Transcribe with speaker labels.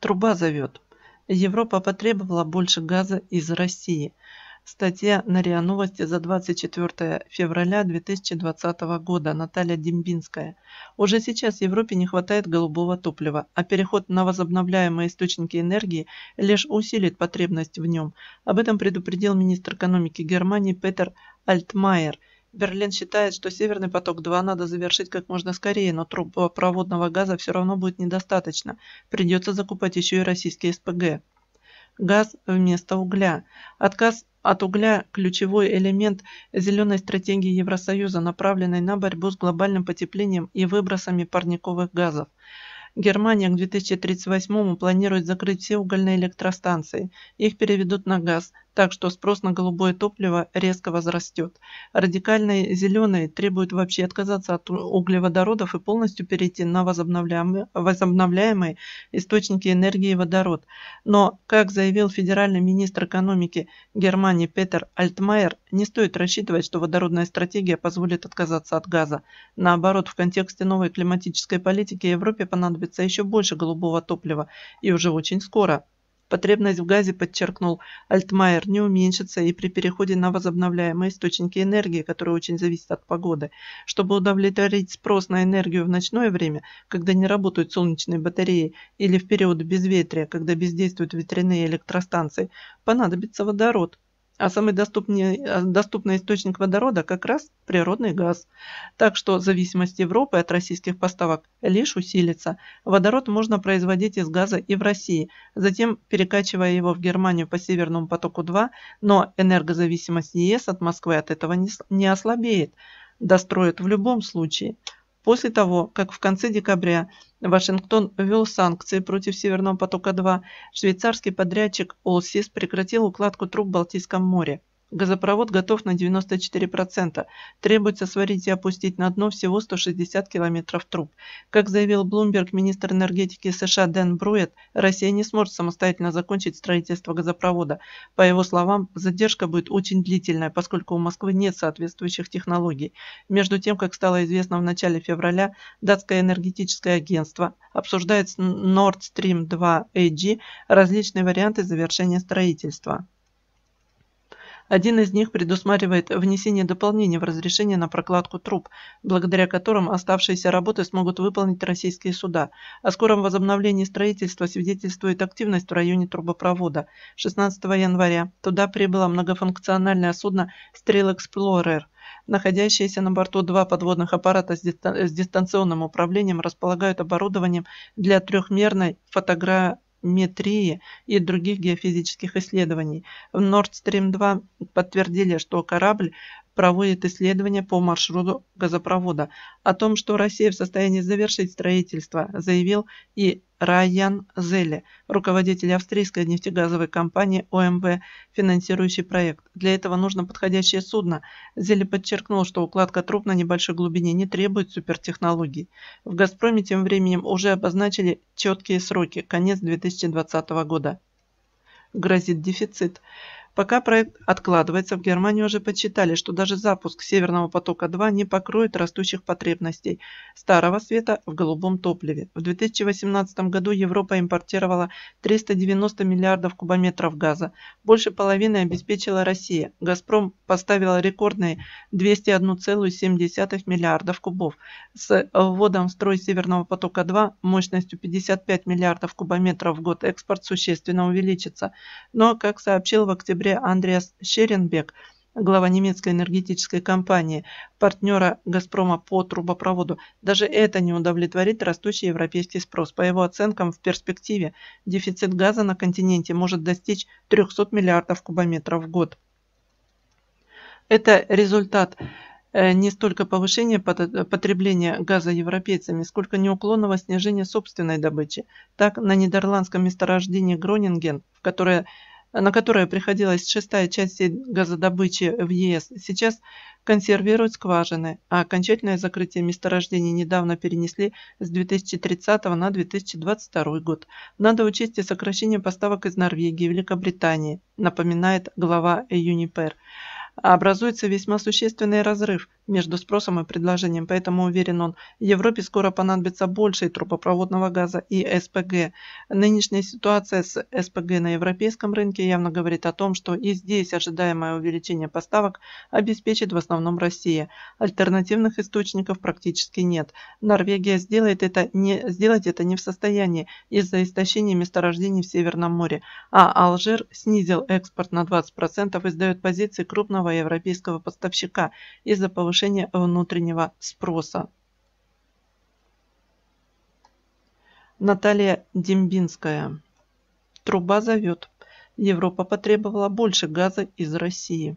Speaker 1: Труба зовет. Европа потребовала больше газа из России. Статья на РИА Новости за 24 февраля 2020 года. Наталья Дембинская. Уже сейчас Европе не хватает голубого топлива, а переход на возобновляемые источники энергии лишь усилит потребность в нем. Об этом предупредил министр экономики Германии Петер Альтмайер – Берлин считает, что «Северный поток-2» надо завершить как можно скорее, но трубопроводного э, газа все равно будет недостаточно. Придется закупать еще и российские СПГ. Газ вместо угля. Отказ от угля – ключевой элемент зеленой стратегии Евросоюза, направленной на борьбу с глобальным потеплением и выбросами парниковых газов. Германия к 2038 планирует закрыть все угольные электростанции. Их переведут на газ, так что спрос на голубое топливо резко возрастет. Радикальные зеленые требуют вообще отказаться от углеводородов и полностью перейти на возобновляемые, возобновляемые источники энергии и водород. Но, как заявил федеральный министр экономики Германии Петер Альтмайер, не стоит рассчитывать, что водородная стратегия позволит отказаться от газа. Наоборот, в контексте новой климатической политики Европе понадобится еще больше голубого топлива, и уже очень скоро. Потребность в газе, подчеркнул Альтмайер, не уменьшится и при переходе на возобновляемые источники энергии, которые очень зависят от погоды. Чтобы удовлетворить спрос на энергию в ночное время, когда не работают солнечные батареи, или в период безветрия, когда бездействуют ветряные электростанции, понадобится водород. А самый доступный, а доступный источник водорода как раз природный газ. Так что зависимость Европы от российских поставок лишь усилится. Водород можно производить из газа и в России, затем перекачивая его в Германию по Северному потоку-2, но энергозависимость ЕС от Москвы от этого не, не ослабеет, достроит в любом случае – После того, как в конце декабря Вашингтон ввел санкции против «Северного потока-2», швейцарский подрядчик «Олсис» прекратил укладку труб в Балтийском море. Газопровод готов на 94%. Требуется сварить и опустить на дно всего 160 километров труб. Как заявил Блумберг, министр энергетики США Дэн Бруэт, Россия не сможет самостоятельно закончить строительство газопровода. По его словам, задержка будет очень длительная, поскольку у Москвы нет соответствующих технологий. Между тем, как стало известно в начале февраля, датское энергетическое агентство обсуждает с Nord Stream 2 AG различные варианты завершения строительства. Один из них предусматривает внесение дополнений в разрешение на прокладку труб, благодаря которым оставшиеся работы смогут выполнить российские суда. О скором возобновлении строительства свидетельствует активность в районе трубопровода. 16 января туда прибыло многофункциональное судно «Стрел Эксплорер», Находящиеся на борту два подводных аппарата с, дистанционным управлением располагают оборудованием для трехмерной фотографии метрии и других геофизических исследований. В Nord Stream 2 подтвердили, что корабль проводит исследования по маршруту газопровода. О том, что Россия в состоянии завершить строительство, заявил и Райан Зелли, руководитель австрийской нефтегазовой компании ОМВ, финансирующий проект. Для этого нужно подходящее судно. Зелли подчеркнул, что укладка труб на небольшой глубине не требует супертехнологий. В «Газпроме» тем временем уже обозначили четкие сроки – конец 2020 года. Грозит дефицит. Пока проект откладывается, в Германии уже подсчитали, что даже запуск «Северного потока-2» не покроет растущих потребностей старого света в голубом топливе. В 2018 году Европа импортировала 390 миллиардов кубометров газа. Больше половины обеспечила Россия. «Газпром» поставила рекордные 201,7 миллиардов кубов. С вводом в строй «Северного потока-2» мощностью 55 миллиардов кубометров в год экспорт существенно увеличится. Но, как сообщил в октябре сентябре Андреас Шеренбек, глава немецкой энергетической компании, партнера «Газпрома» по трубопроводу, даже это не удовлетворит растущий европейский спрос. По его оценкам, в перспективе дефицит газа на континенте может достичь 300 миллиардов кубометров в год. Это результат э, не столько повышение потребления газа европейцами, сколько неуклонного снижения собственной добычи. Так, на нидерландском месторождении Гронинген, в которое на которое приходилась шестая часть газодобычи в ЕС, сейчас консервируют скважины, а окончательное закрытие месторождений недавно перенесли с 2030 на 2022 год. Надо учесть и сокращение поставок из Норвегии и Великобритании, напоминает глава Юнипер. Образуется весьма существенный разрыв между спросом и предложением, поэтому, уверен он, Европе скоро понадобится больше и трубопроводного газа, и СПГ. Нынешняя ситуация с СПГ на европейском рынке явно говорит о том, что и здесь ожидаемое увеличение поставок обеспечит в основном Россия. Альтернативных источников практически нет. Норвегия сделает это не, сделать это не в состоянии из-за истощения месторождений в Северном море, а Алжир снизил экспорт на 20% и сдает позиции крупного европейского поставщика из-за повышения повышение внутреннего спроса. Наталья Дембинская. Труба зовет. Европа потребовала больше газа из России.